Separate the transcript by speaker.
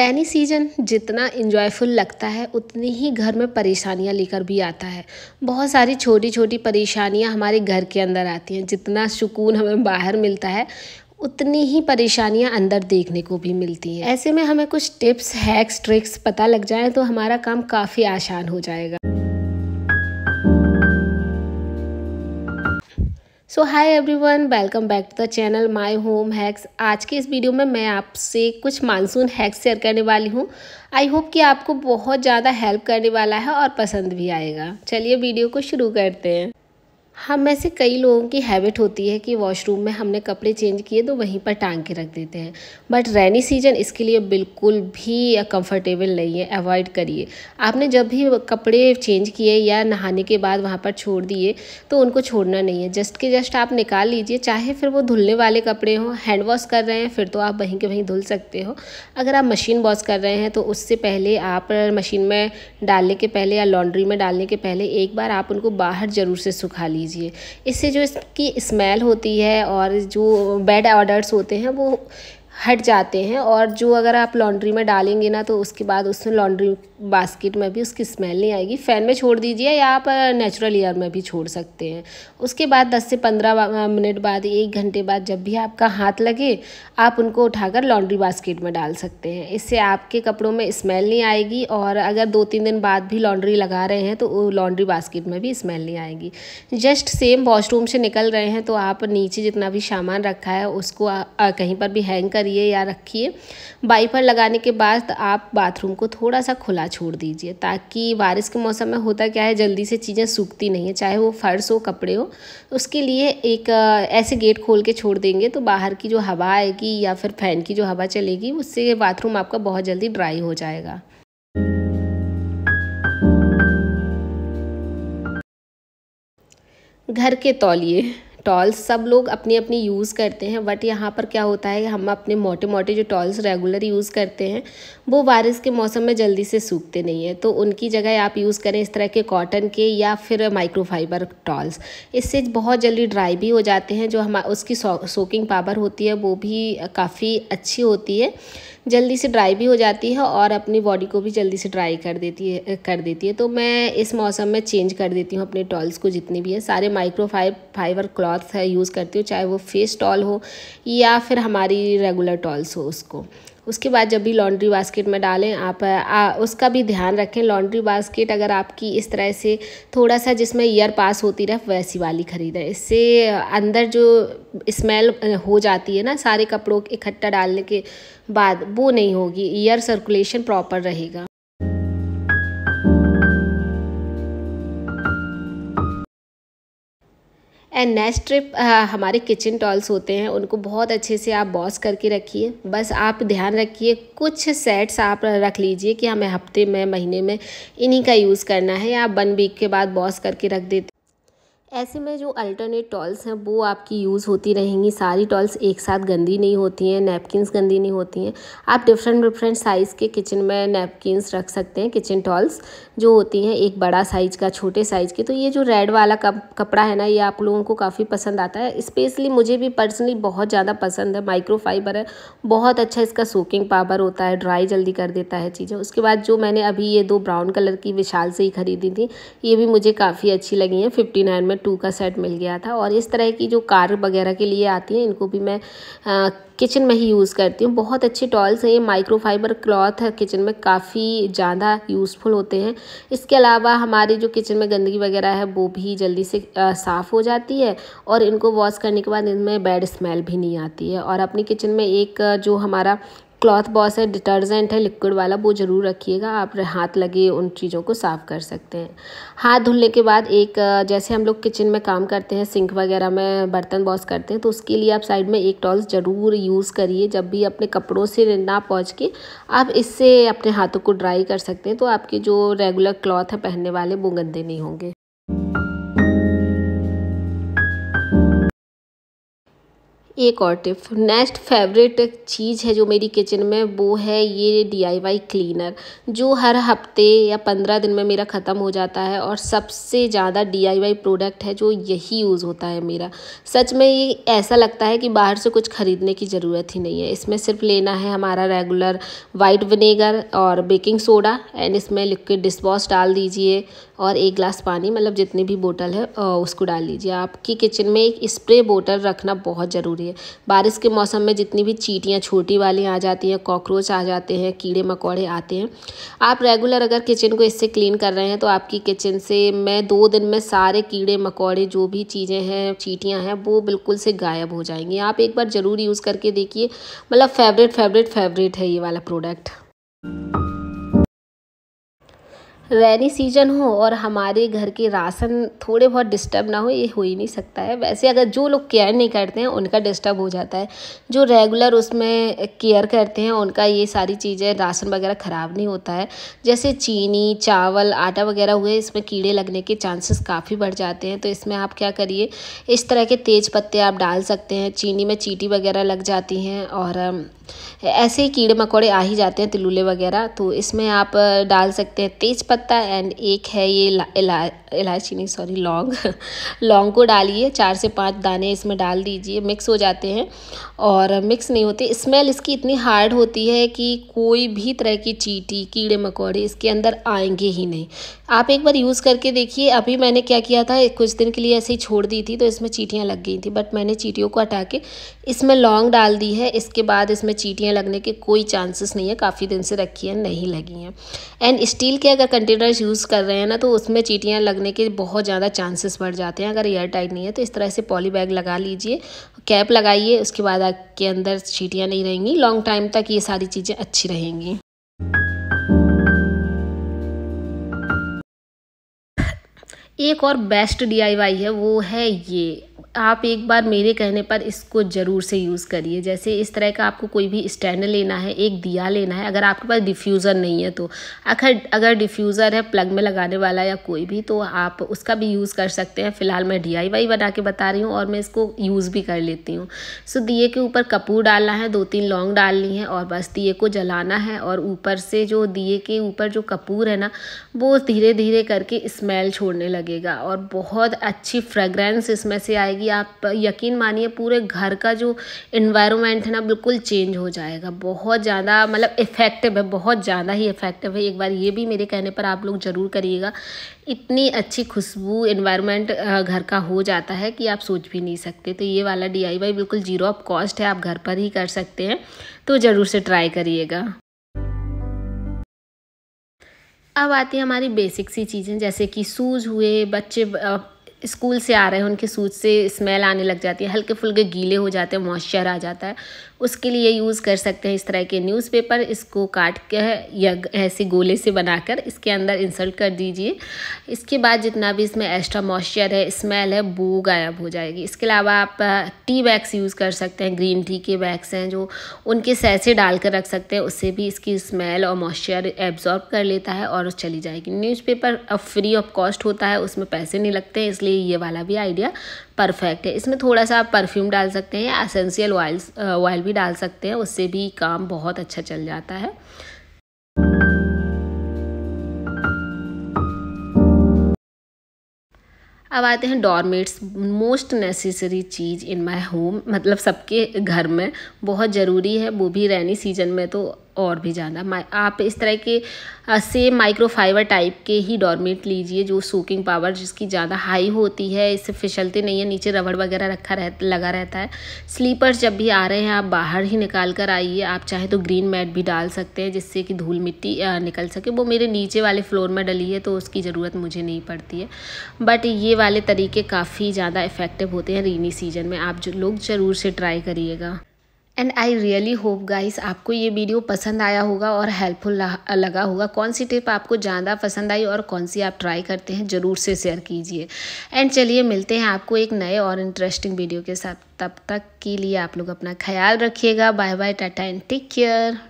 Speaker 1: रैनी season जितना enjoyful लगता है उतनी ही घर में परेशानियां लेकर भी आता है बहुत सारी छोटी छोटी परेशानियां हमारे घर के अंदर आती हैं जितना सुकून हमें बाहर मिलता है उतनी ही परेशानियां अंदर देखने को भी मिलती हैं ऐसे में हमें कुछ टिप्स हैक्स ट्रिक्स पता लग जाए तो हमारा काम काफ़ी आसान हो जाएगा so hi everyone welcome back to the channel my home hacks आज के इस वीडियो में मैं आपसे कुछ मानसून हैक्स शेयर करने वाली हूँ आई होप कि आपको बहुत ज़्यादा हेल्प करने वाला है और पसंद भी आएगा चलिए वीडियो को शुरू करते हैं हम हाँ, में से कई लोगों की हैबिट होती है कि वॉशरूम में हमने कपड़े चेंज किए तो वहीं पर टांग के रख देते हैं बट रेनी सीजन इसके लिए बिल्कुल भी कंफर्टेबल नहीं है अवॉइड करिए आपने जब भी कपड़े चेंज किए या नहाने के बाद वहाँ पर छोड़ दिए तो उनको छोड़ना नहीं है जस्ट के जस्ट आप निकाल लीजिए चाहे फिर वो धुलने वाले कपड़े हों हैंड वॉश कर रहे हैं फिर तो आप वहीं के वहीं धुल सकते हो अगर आप मशीन वॉश कर रहे हैं तो उससे पहले आप मशीन में डालने के पहले या लॉन्ड्री में डालने के पहले एक बार आप उनको बाहर ज़रूर से सुखा लीजिए कीजिए इससे जो इसकी स्मेल होती है और जो बैड ऑर्डर्स होते हैं वो हट जाते हैं और जो अगर आप लॉन्ड्री में डालेंगे ना तो उसके बाद उसमें लॉन्ड्री बास्केट में भी उसकी स्मेल नहीं आएगी फ़ैन में छोड़ दीजिए या आप नेचुरल एयर में भी छोड़ सकते हैं उसके बाद 10 से 15 मिनट बाद एक घंटे बाद जब भी आपका हाथ लगे आप उनको उठाकर लॉन्ड्री बास्केट में डाल सकते हैं इससे आपके कपड़ों में स्मेल नहीं आएगी और अगर दो तीन दिन बाद भी लॉन्ड्री लगा रहे हैं तो लॉन्ड्री बास्केट में भी स्मेल नहीं आएगी जस्ट सेम वॉशरूम से निकल रहे हैं तो आप नीचे जितना भी सामान रखा है उसको कहीं पर भी हैंग करिए करिए या रखिए वाइपर लगाने के बाद आप बाथरूम को थोड़ा सा खुला छोड़ दीजिए ताकि बारिश के मौसम में होता क्या है जल्दी से चीज़ें सूखती नहीं है चाहे वो फर्श हो कपड़े हो उसके लिए एक ऐसे गेट खोल के छोड़ देंगे तो बाहर की जो हवा आएगी या फिर फ़ैन की जो हवा चलेगी उससे बाथरूम आपका बहुत जल्दी ड्राई हो जाएगा घर के तौलिए टॉल्स सब लोग अपनी अपनी यूज़ करते हैं बट यहाँ पर क्या होता है हम अपने मोटे मोटे जो टॉल्स रेगुलर यूज़ करते हैं वो बारिश के मौसम में जल्दी से सूखते नहीं है तो उनकी जगह आप यूज़ करें इस तरह के कॉटन के या फिर माइक्रोफाइबर टॉल्स इससे बहुत जल्दी ड्राई भी हो जाते हैं जो हम उसकी सो, सोकिंग पावर होती है वो भी काफ़ी अच्छी होती है जल्दी से ड्राई भी हो जाती है और अपनी बॉडी को भी जल्दी से ड्राई कर देती है कर देती है तो मैं इस मौसम में चेंज कर देती हूँ अपने टॉल्स को जितने भी है सारे माइक्रो फाइबर क्लॉथ यूज़ करती हूँ चाहे वो फेस टॉल हो या फिर हमारी रेगुलर टॉल्स हो उसको उसके बाद जब भी लॉन्ड्री बास्केट में डालें आप आ, उसका भी ध्यान रखें लॉन्ड्री बास्केट अगर आपकी इस तरह से थोड़ा सा जिसमें ईयर पास होती रहे वैसी वाली ख़रीदें इससे अंदर जो स्मेल हो जाती है ना सारे कपड़ों इकट्ठा डालने के बाद वो नहीं होगी ईयर सर्कुलेशन प्रॉपर रहेगा एंड नेक्स्ट ट्रिप हमारे किचन टॉल्स होते हैं उनको बहुत अच्छे से आप बॉस करके रखिए बस आप ध्यान रखिए कुछ सेट्स आप रख लीजिए कि हमें हफ्ते में महीने में इन्हीं का यूज़ करना है या आप वन वीक के बाद बॉस करके रख देते ऐसे में जो अल्टरनेट टॉल्स हैं वो आपकी यूज़ होती रहेंगी सारी टॉल्स एक साथ गंदी नहीं होती हैं नैपकिन गंदी नहीं होती हैं आप डिफरेंट डिफरेंट साइज़ के किचन में नैपकिनस रख सकते हैं किचन टॉल्स जो होती हैं एक बड़ा साइज़ का छोटे साइज़ के तो ये जो रेड वाला कप, कपड़ा है ना ये आप लोगों को काफ़ी पसंद आता है स्पेशली मुझे भी पर्सनली बहुत ज़्यादा पसंद है माइक्रोफाइबर है बहुत अच्छा इसका सोकिंग पावर होता है ड्राई जल्दी कर देता है चीज़ें उसके बाद जो मैंने अभी ये दो ब्राउन कलर की विशाल से ही खरीदी थी ये भी मुझे काफ़ी अच्छी लगी हैं फिफ्टी नाइन में टू का सेट मिल गया था और इस तरह की जो कार वगैरह के लिए आती है इनको भी मैं किचन में ही यूज़ करती हूँ बहुत अच्छे टॉल्स हैं ये माइक्रोफाइबर क्लॉथ किचन में काफ़ी ज़्यादा यूज़फुल होते हैं इसके अलावा हमारे जो किचन में गंदगी वगैरह है वो भी जल्दी से साफ़ हो जाती है और इनको वॉश करने के बाद इनमें बैड स्मेल भी नहीं आती है और अपनी किचन में एक जो हमारा क्लॉथ बॉस है डिटर्जेंट है लिक्विड वाला वो ज़रूर रखिएगा आप हाथ लगे उन चीज़ों को साफ़ कर सकते हैं हाथ धुलने के बाद एक जैसे हम लोग किचन में काम करते हैं सिंक वगैरह में बर्तन बॉस करते हैं तो उसके लिए आप साइड में एक टॉल्स ज़रूर यूज़ करिए जब भी अपने कपड़ों से ना पहुँच के आप इससे अपने हाथों को ड्राई कर सकते हैं तो आपके जो रेगुलर क्लॉथ है पहनने वाले वो गंदे नहीं होंगे एक और टिप नेक्स्ट फेवरेट चीज़ है जो मेरी किचन में वो है ये डीआईवाई क्लीनर जो हर हफ्ते या पंद्रह दिन में मेरा ख़त्म हो जाता है और सबसे ज़्यादा डीआईवाई प्रोडक्ट है जो यही यूज़ होता है मेरा सच में ये ऐसा लगता है कि बाहर से कुछ ख़रीदने की ज़रूरत ही नहीं है इसमें सिर्फ लेना है हमारा रेगुलर वाइट विनेगर और बेकिंग सोडा एंड इसमें लिक्विड डिस्पॉस डाल दीजिए और एक ग्लास पानी मतलब जितनी भी बोतल है उसको डाल लीजिए आपकी किचन में एक स्प्रे बोतल रखना बहुत ज़रूरी है बारिश के मौसम में जितनी भी चीटियाँ छोटी वाली आ जाती हैं कॉकरोच आ जाते हैं कीड़े मकोड़े आते हैं आप रेगुलर अगर किचन को इससे क्लीन कर रहे हैं तो आपकी किचन से मैं दो दिन में सारे कीड़े मकोड़े जो भी चीज़ें हैं चीटियाँ हैं वो बिल्कुल से गायब हो जाएंगी आप एक बार ज़रूर यूज़ करके देखिए मतलब फेवरेट फेवरेट फेवरेट है ये वाला प्रोडक्ट रेनी सीजन हो और हमारे घर के राशन थोड़े बहुत डिस्टर्ब ना हो ये हो ही नहीं सकता है वैसे अगर जो लोग केयर नहीं करते हैं उनका डिस्टर्ब हो जाता है जो रेगुलर उसमें केयर करते हैं उनका ये सारी चीज़ें राशन वगैरह ख़राब नहीं होता है जैसे चीनी चावल आटा वगैरह हुए इसमें कीड़े लगने के चांसेस काफ़ी बढ़ जाते हैं तो इसमें आप क्या करिए इस तरह के तेज़ पत्ते आप डाल सकते हैं चीनी में चीटी वगैरह लग जाती हैं और ऐसे ही कीड़े मकोड़े आ ही जाते हैं तिलुले वगैरह तो इसमें आप डाल सकते हैं तेज़ पत्ता एंड एक है ये इलायची नहीं सॉरी लौंग लौंग को डालिए चार से पांच दाने इसमें डाल दीजिए मिक्स हो जाते हैं और मिक्स नहीं होते स्मेल इसकी इतनी हार्ड होती है कि कोई भी तरह की चीटी कीड़े मकोड़े इसके अंदर आएंगे ही नहीं आप एक बार यूज़ करके देखिए अभी मैंने क्या किया था कुछ दिन के लिए ऐसे ही छोड़ दी थी तो इसमें चीटियाँ लग गई थी बट मैंने चीटियों को हटा के इसमें लौंग डाल दी है इसके बाद इसमें चीटियाँ लगने के कोई चांसेस नहीं है काफ़ी दिन से रखी है नहीं लगी हैं एंड स्टील के अगर कंटेनर कंटेनर्स यूज़ कर रहे हैं ना तो उसमें चीटियाँ लगने के बहुत ज़्यादा चांसेस बढ़ जाते हैं अगर एयर टाइट नहीं है तो इस तरह से पॉली बैग लगा लीजिए कैप लगाइए उसके बाद आपके अंदर चीटियाँ नहीं रहेंगी लॉन्ग टाइम तक ये सारी चीज़ें अच्छी रहेंगी एक और बेस्ट डी है वो है ये आप एक बार मेरे कहने पर इसको ज़रूर से यूज़ करिए जैसे इस तरह का आपको कोई भी स्टैंड लेना है एक दिया लेना है अगर आपके पास डिफ्यूज़र नहीं है तो अगर अगर डिफ्यूज़र है प्लग में लगाने वाला या कोई भी तो आप उसका भी यूज़ कर सकते हैं फ़िलहाल मैं डी बना के बता रही हूँ और मैं इसको यूज़ भी कर लेती हूँ सो दिए के ऊपर कपूर डालना है दो तीन लौंग डालनी है और बस दिए को जलाना है और ऊपर से जो दिए के ऊपर जो कपूर है ना वो धीरे धीरे करके स्मेल छोड़ने लगेगा और बहुत अच्छी फ्रेगरेंस इसमें से आएगी जाएगी आप यकीन मानिए पूरे घर का जो इन्वायरमेंट है ना बिल्कुल चेंज हो जाएगा बहुत ज़्यादा मतलब इफ़ेक्टिव है बहुत ज़्यादा ही इफ़ेक्टिव है एक बार ये भी मेरे कहने पर आप लोग ज़रूर करिएगा इतनी अच्छी खुशबू इन्वायरमेंट घर का हो जाता है कि आप सोच भी नहीं सकते तो ये वाला डी बिल्कुल ज़ीरो ऑफ कॉस्ट है आप घर पर ही कर सकते हैं तो ज़रूर से ट्राई करिएगा अब आती है हमारी बेसिक सी चीज़ें जैसे कि सूज हुए बच्चे स्कूल से आ रहे हैं उनके सूज से स्मेल आने लग जाती है हल्के फुल्के गीले हो जाते हैं मॉइस्चर आ जाता है उसके लिए यूज़ कर सकते हैं इस तरह के न्यूज़पेपर इसको काट कर या ऐसे गोले से बनाकर इसके अंदर इंसल्ट कर दीजिए इसके बाद जितना भी इसमें एक्स्ट्रा मॉइस्चर है स्मेल है वो गायब हो जाएगी इसके अलावा आप टी बैग्स यूज़ कर सकते हैं ग्रीन टी के बैग्स हैं जो उनके सैसे डाल कर रख सकते हैं उससे भी इसकी स्मेल और मॉइस्चर एब्जॉर्ब कर लेता है और चली जाएगी न्यूज़पेपर अब फ्री ऑफ कॉस्ट होता है उसमें पैसे नहीं लगते इसलिए ये वाला भी आइडिया परफेक्ट है इसमें थोड़ा सा आप परफ्यूम डाल सकते हैं या असेंशियल ऑयल्स ऑयल भी डाल सकते हैं उससे भी काम बहुत अच्छा चल जाता है अब आते हैं डोरमेट्स मोस्ट नेसेसरी चीज़ इन माय होम मतलब सबके घर में बहुत ज़रूरी है वो भी रैनी सीजन में तो और भी ज़्यादा आप इस तरह के सेम माइक्रोफाइबर टाइप के ही डॉर्मेट लीजिए जो सोकिंग पावर जिसकी ज़्यादा हाई होती है इससे फिसलते नहीं है नीचे रबड़ वगैरह रखा रह लगा रहता है स्लीपर्स जब भी आ रहे हैं आप बाहर ही निकाल कर आइए आप चाहे तो ग्रीन मैट भी डाल सकते हैं जिससे कि धूल मिट्टी निकल सके वो मेरे नीचे वाले फ्लोर में डली है तो उसकी ज़रूरत मुझे नहीं पड़ती है बट ये वाले तरीके काफ़ी ज़्यादा इफ़ेक्टिव होते हैं रेनी सीजन में आप जो लोग ज़रूर से ट्राई करिएगा and I really hope guys आपको ये वीडियो पसंद आया होगा और हेल्पफुल लगा होगा कौन सी टिप आपको ज़्यादा पसंद आई और कौन सी आप ट्राई करते हैं ज़रूर से शेयर कीजिए एंड चलिए मिलते हैं आपको एक नए और इंटरेस्टिंग वीडियो के साथ तब तक के लिए आप लोग अपना ख्याल रखिएगा bye bye tata and take care